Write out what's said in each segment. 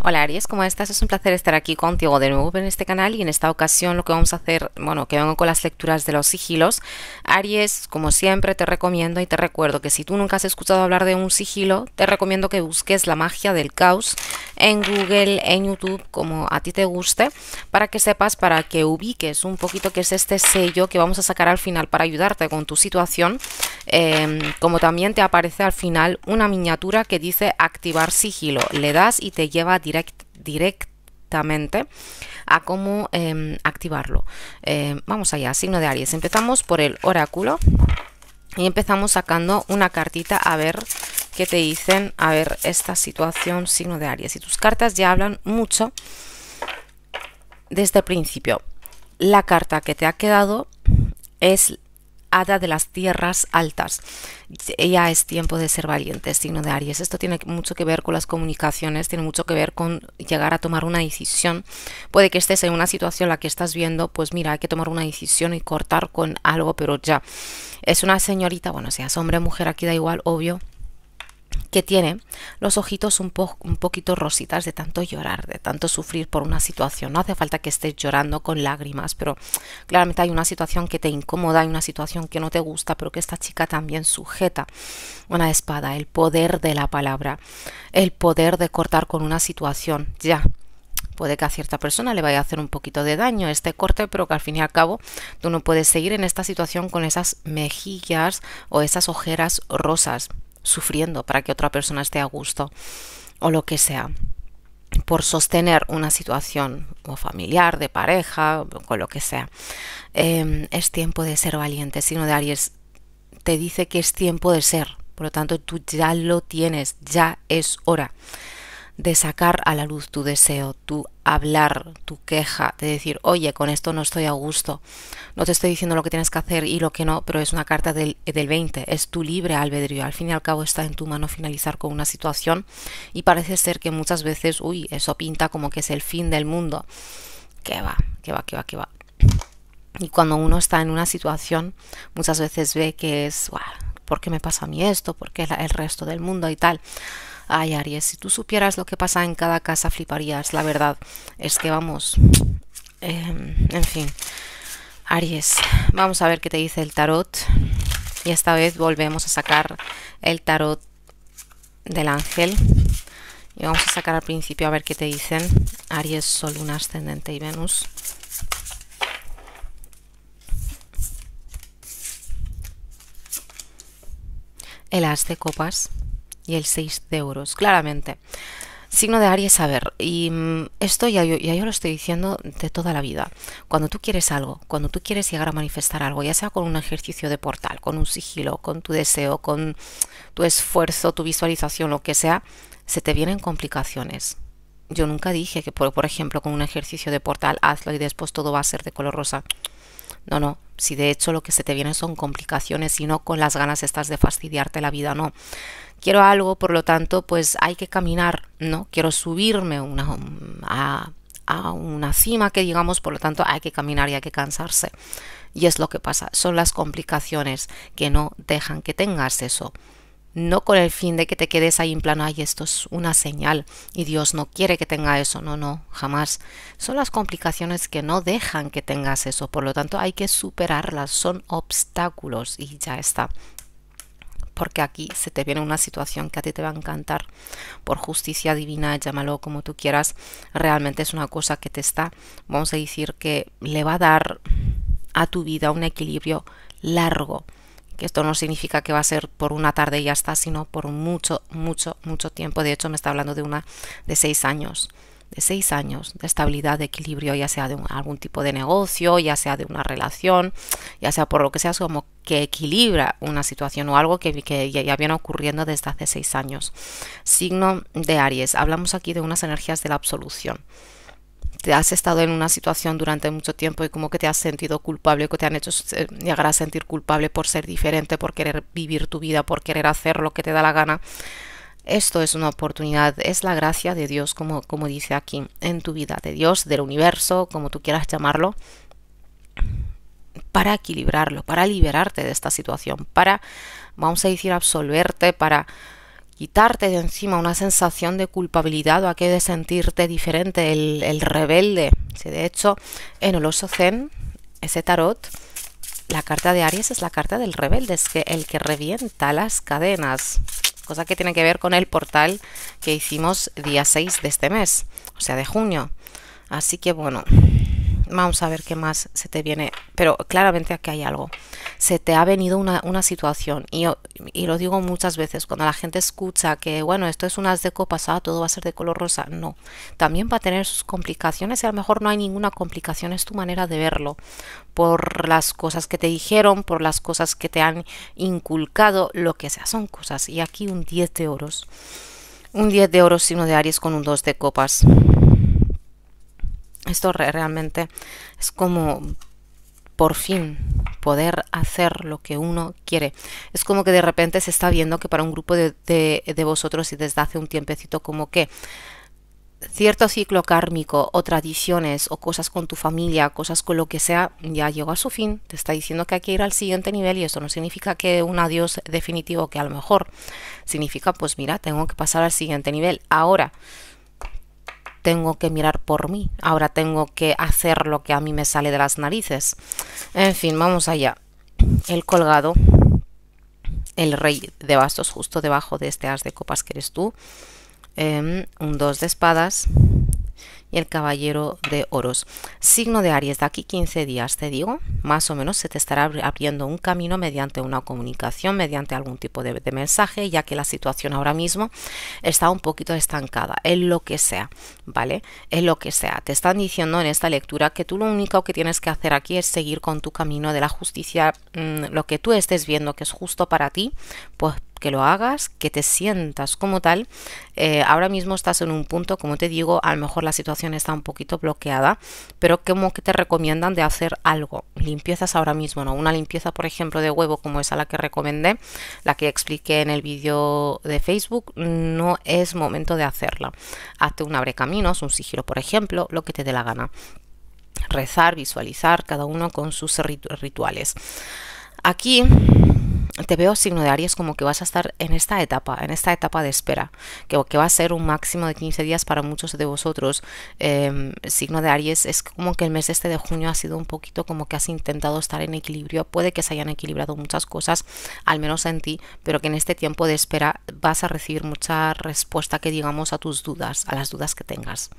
Hola Aries, ¿cómo estás? Es un placer estar aquí contigo de nuevo en este canal y en esta ocasión lo que vamos a hacer, bueno, que vengo con las lecturas de los sigilos. Aries, como siempre, te recomiendo y te recuerdo que si tú nunca has escuchado hablar de un sigilo, te recomiendo que busques la magia del caos en Google, en YouTube, como a ti te guste, para que sepas, para que ubiques un poquito qué es este sello que vamos a sacar al final para ayudarte con tu situación Em, como también te aparece al final una miniatura que dice activar sigilo. Le das y te lleva direct, directamente a cómo em, activarlo. Em, vamos allá, signo de Aries. Empezamos por el oráculo y empezamos sacando una cartita a ver qué te dicen, a ver esta situación, signo de Aries. Y tus cartas ya hablan mucho desde el principio. La carta que te ha quedado es hada de las tierras altas. Ella es tiempo de ser valiente, signo de Aries. Esto tiene mucho que ver con las comunicaciones, tiene mucho que ver con llegar a tomar una decisión. Puede que estés en una situación en la que estás viendo, pues mira, hay que tomar una decisión y cortar con algo, pero ya. Es una señorita, bueno, seas hombre o mujer, aquí da igual, obvio que tiene los ojitos un, un poquito rositas de tanto llorar, de tanto sufrir por una situación. No hace falta que estés llorando con lágrimas, pero claramente hay una situación que te incomoda, hay una situación que no te gusta, pero que esta chica también sujeta una espada, el poder de la palabra, el poder de cortar con una situación, ya, puede que a cierta persona le vaya a hacer un poquito de daño este corte, pero que al fin y al cabo tú no puedes seguir en esta situación con esas mejillas o esas ojeras rosas sufriendo para que otra persona esté a gusto o lo que sea por sostener una situación o familiar, de pareja, con lo que sea. Em, es tiempo de ser valiente. Sino de Aries te dice que es tiempo de ser. Por lo tanto, tú ya lo tienes, ya es hora de sacar a la luz tu deseo, tu hablar, tu queja, de decir, oye, con esto no estoy a gusto, no te estoy diciendo lo que tienes que hacer y lo que no, pero es una carta del, 20, es tu libre albedrío, al fin y al cabo está en tu mano finalizar con una situación y parece ser que muchas veces, uy, eso pinta como que es el fin del mundo. Que va, que va, que va, que va. Y cuando uno está en una situación, muchas veces ve que es, ¿por qué me pasa a mí esto? ¿Por qué el resto del mundo y tal? Ay, Aries, si tú supieras lo que pasa en cada casa, fliparías, la verdad. Es que vamos, em, en fin. Aries, vamos a ver qué te dice el tarot. Y esta vez volvemos a sacar el tarot del ángel. Y vamos a sacar al principio a ver qué te dicen. Aries, Sol, Luna, Ascendente y Venus. el as de copas y el 6 de euros, claramente. Signo de Aries, a ver, y mm, esto ya yo, lo estoy diciendo de toda la vida. Cuando tú quieres algo, cuando tú quieres llegar a manifestar algo, ya sea con un ejercicio de portal, con un sigilo, con tu deseo, con tu esfuerzo, tu visualización, lo que sea, se te vienen complicaciones. Yo nunca dije que, por ejemplo, con un ejercicio de portal hazlo y después todo va a ser de color rosa. No, no, si de hecho lo que se te viene son complicaciones y no con las ganas estas de fastidiarte la vida, no. Quiero algo, por lo tanto, pues hay que caminar, ¿no? Quiero subirme a, a una cima que digamos, por lo tanto hay que caminar y hay que cansarse. Y es lo que pasa, son las complicaciones que no dejan que tengas eso no con el fin de que te quedes ahí en plano, ay, esto es una señal y Dios no quiere que tenga eso, no, no, jamás. Son las complicaciones que no dejan que tengas eso, por lo tanto hay que superarlas, son obstáculos y ya está. Porque aquí se te viene una situación que a ti te va a encantar. Por justicia divina, llámalo como tú quieras, realmente es una cosa que te está, vamos a decir, que le va a dar a tu vida un equilibrio largo que esto no significa que va a ser por una tarde y ya está, sino por mucho, mucho, mucho tiempo. De hecho, me está hablando de una de seis años, de seis años de estabilidad, de equilibrio, ya sea de algún tipo de negocio, ya sea de una relación, ya sea por lo que sea, como que equilibra una situación o algo que, que ya, ya viene ocurriendo desde hace seis años. Signo de Aries. Hablamos aquí de unas energías de la absolución te has estado en una situación durante mucho tiempo y como que te has sentido culpable, que te han hecho eh, llegar a sentir culpable por ser diferente, por querer vivir tu vida, por querer hacer lo que te da la gana. Esto es una oportunidad, es la gracia de Dios, como, como dice aquí, en tu vida, de Dios, del universo, como tú quieras llamarlo, para equilibrarlo, para liberarte de esta situación, para, vamos a decir, absolverte, para quitarte de encima una sensación de culpabilidad o que de sentirte diferente, el, rebelde. Si de hecho, en el oso zen, ese tarot, la carta de Aries es la carta del rebelde, es que el que revienta las cadenas, cosa que tiene que ver con el portal que hicimos día 6 de este mes, o sea, de junio. Así que bueno, Vamos a ver qué más se te viene. Pero claramente aquí hay algo. Se te ha venido una, situación. Y, y lo digo muchas veces, cuando la gente escucha que, bueno, esto es unas de copas, ah, todo va a ser de color rosa. No. También va a tener sus complicaciones y a lo mejor no hay ninguna complicación. Es tu manera de verlo. Por las cosas que te dijeron, por las cosas que te han inculcado, lo que sea. Son cosas. Y aquí un 10 de oros. Un 10 de oros, sino de Aries con un 2 de copas esto realmente es como por fin poder hacer lo que uno quiere. Es como que de repente se está viendo que para un grupo de, de, vosotros y desde hace un tiempecito como que cierto ciclo kármico o tradiciones o cosas con tu familia, cosas con lo que sea, ya llegó a su fin. Te está diciendo que hay que ir al siguiente nivel y eso no significa que un adiós definitivo, que a lo mejor significa, pues mira, tengo que pasar al siguiente nivel. Ahora, tengo que mirar por mí, ahora tengo que hacer lo que a mí me sale de las narices. En fin, vamos allá. El colgado, el rey de bastos justo debajo de este as de copas que eres tú, em, un dos de espadas, el caballero de oros. Signo de Aries, de aquí 15 días, te digo, más o menos se te estará abriendo un camino mediante una comunicación, mediante algún tipo de, mensaje, ya que la situación ahora mismo está un poquito estancada, en lo que sea, ¿vale? En lo que sea. Te están diciendo en esta lectura que tú lo único que tienes que hacer aquí es seguir con tu camino de la justicia, mm, lo que tú estés viendo que es justo para ti, pues que lo hagas, que te sientas como tal. Eh, ahora mismo estás en un punto, como te digo, a lo mejor la situación está un poquito bloqueada, pero como que te recomiendan de hacer algo. Limpiezas ahora mismo, ¿no? Una limpieza, por ejemplo, de huevo como es a la que recomendé, la que expliqué en el vídeo de Facebook, no es momento de hacerla. Hazte un abre caminos un sigilo, por ejemplo, lo que te dé la gana. Rezar, visualizar, cada uno con sus rituales. Aquí te veo signo de Aries como que vas a estar en esta etapa, en esta etapa de espera, que, que va a ser un máximo de 15 días para muchos de vosotros. Em, signo de Aries es como que el mes este de junio ha sido un poquito como que has intentado estar en equilibrio, puede que se hayan equilibrado muchas cosas, al menos en ti, pero que en este tiempo de espera vas a recibir mucha respuesta que digamos a tus dudas, a las dudas que tengas.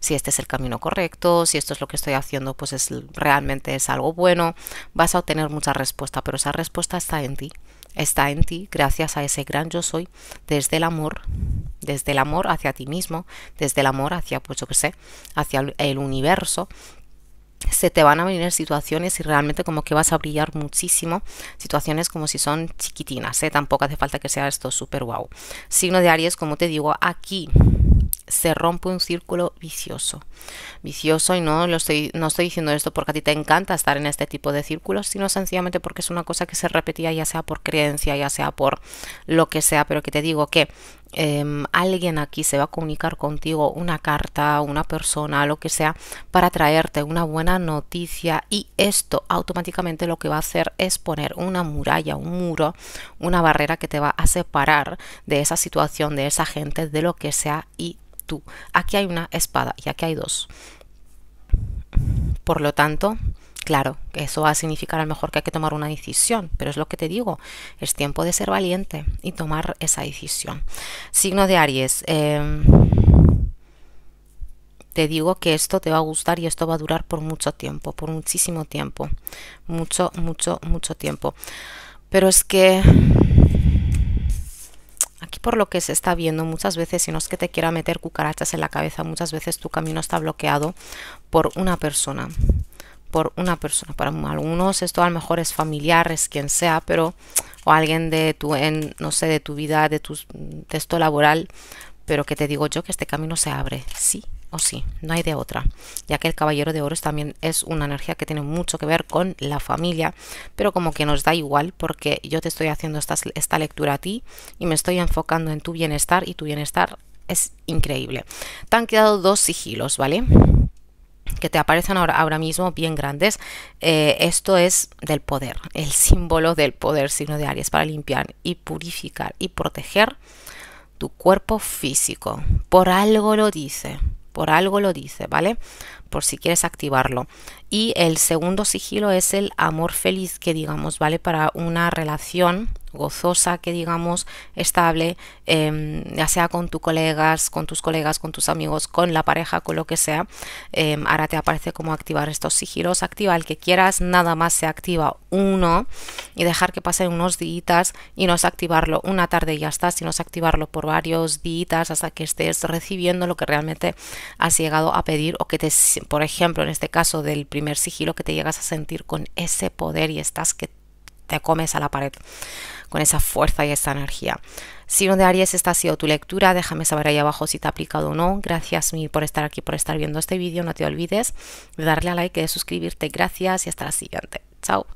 Si este es el camino correcto, si esto es lo que estoy haciendo, pues es, realmente es algo bueno, vas a obtener mucha respuesta, pero esa respuesta está en ti está en ti gracias a ese gran yo soy desde el amor, desde el amor hacia ti mismo, desde el amor hacia, pues yo qué sé, hacia el universo. Se te van a venir situaciones y realmente como que vas a brillar muchísimo. Situaciones como si son chiquitinas, ¿eh? tampoco hace falta que sea esto súper guau. Signo de Aries, como te digo, aquí se rompe un círculo vicioso. Vicioso, y no, lo estoy, no estoy diciendo esto porque a ti te encanta estar en este tipo de círculos, sino sencillamente porque es una cosa que se repetía ya sea por creencia, ya sea por lo que sea, pero que te digo que Em, alguien aquí se va a comunicar contigo, una carta, una persona, lo que sea, para traerte una buena noticia y esto automáticamente lo que va a hacer es poner una muralla, un muro, una barrera que te va a separar de esa situación, de esa gente, de lo que sea y tú. Aquí hay una espada y aquí hay dos. Por lo tanto, Claro, eso va a significar a lo mejor que hay que tomar una decisión, pero es lo que te digo, es tiempo de ser valiente y tomar esa decisión. Signo de Aries. Em, te digo que esto te va a gustar y esto va a durar por mucho tiempo, por muchísimo tiempo, mucho, mucho, mucho tiempo. Pero es que aquí por lo que se está viendo muchas veces, si no es que te quiera meter cucarachas en la cabeza, muchas veces tu camino está bloqueado por una persona una persona. Para algunos esto a lo mejor es familiar, es quien sea, pero o alguien de tu, en, no sé, de tu vida, de tu texto laboral, pero que te digo yo que este camino se abre, sí o sí, no hay de otra, ya que el caballero de oros también es una energía que tiene mucho que ver con la familia, pero como que nos da igual porque yo te estoy haciendo esta, esta lectura a ti y me estoy enfocando en tu bienestar y tu bienestar es increíble. Te han quedado dos sigilos, ¿vale? que te aparecen ahora, ahora mismo bien grandes, eh, esto es del poder, el símbolo del poder, signo de Aries, para limpiar y purificar y proteger tu cuerpo físico. Por algo lo dice, por algo lo dice, ¿vale? por si quieres activarlo. Y el segundo sigilo es el amor feliz, que digamos, ¿vale? Para una relación gozosa, que digamos, estable, em, ya sea con tus colegas, con tus colegas, con tus amigos, con la pareja, con lo que sea. Em, ahora te aparece cómo activar estos sigilos. Activa el que quieras, nada más se activa uno y dejar que pasen unos días y no es activarlo una tarde y ya está, sino es activarlo por varios días hasta que estés recibiendo lo que realmente has llegado a pedir o que te por ejemplo, en este caso del primer sigilo, que te llegas a sentir con ese poder y estás que te comes a la pared con esa fuerza y esa energía. Si no de Aries, esta ha sido tu lectura. Déjame saber ahí abajo si te ha aplicado o no. Gracias mi por estar aquí, por estar viendo este vídeo. No te olvides de darle a like, de suscribirte. Gracias y hasta la siguiente. Chao.